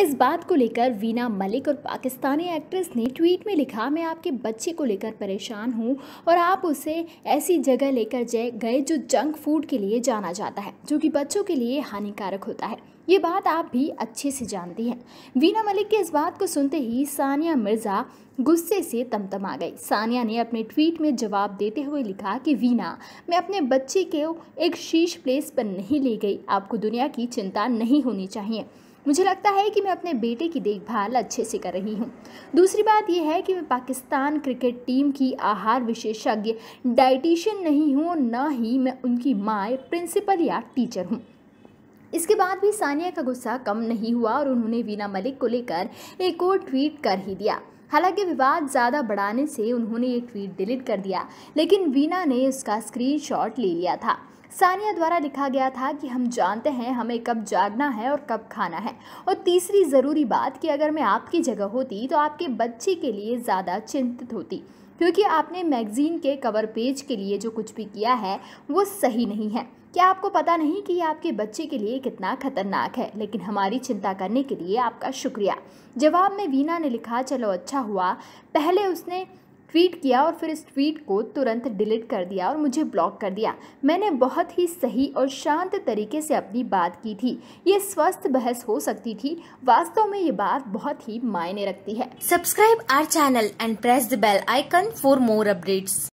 इस बात को लेकर वीना मलिक और पाकिस्तानी एक्ट्रेस ने ट्वीट में लिखा मैं आपके बच्चे को लेकर परेशान हूँ और आप उसे ऐसी जगह लेकर गए जो जंक फूड के लिए जाना जाता है जो कि बच्चों के लिए हानिकारक होता है ये बात आप भी अच्छे से जानती हैं वीना मलिक की इस बात को सुनते ही सानिया मिर्ज़ा गुस्से से आ गई सानिया ने अपने ट्वीट में जवाब देते हुए लिखा कि वीना मैं अपने बच्चे को एक शीर्ष प्लेस पर नहीं ले गई आपको दुनिया की चिंता नहीं होनी चाहिए मुझे लगता है कि मैं अपने बेटे की देखभाल अच्छे से कर रही हूँ दूसरी बात यह है कि मैं पाकिस्तान क्रिकेट टीम की आहार विशेषज्ञ डाइटिशियन नहीं हूँ और ना ही मैं उनकी माए प्रिंसिपल या टीचर हूँ इसके बाद भी सानिया का गुस्सा कम नहीं हुआ और उन्होंने वीना मलिक को लेकर एक और ट्वीट कर ही दिया हालांकि विवाद ज़्यादा बढ़ाने से उन्होंने ये ट्वीट डिलीट कर दिया लेकिन वीना ने उसका स्क्रीनशॉट ले लिया था सानिया द्वारा लिखा गया था कि हम जानते हैं हमें कब जागना है और कब खाना है और तीसरी ज़रूरी बात कि अगर मैं आपकी जगह होती तो आपके बच्चे के लिए ज़्यादा चिंतित होती क्योंकि आपने मैगज़ीन के कवर पेज के लिए जो कुछ भी किया है वो सही नहीं है क्या आपको पता नहीं कि ये आपके बच्चे के लिए कितना खतरनाक है लेकिन हमारी चिंता करने के लिए आपका शुक्रिया जवाब में वीना ने लिखा चलो अच्छा हुआ पहले उसने ट्वीट किया और फिर इस ट्वीट को तुरंत डिलीट कर दिया और मुझे ब्लॉक कर दिया मैंने बहुत ही सही और शांत तरीके से अपनी बात की थी ये स्वस्थ बहस हो सकती थी वास्तव में ये बात बहुत ही मायने रखती है subscribe our channel and press the bell icon for more updates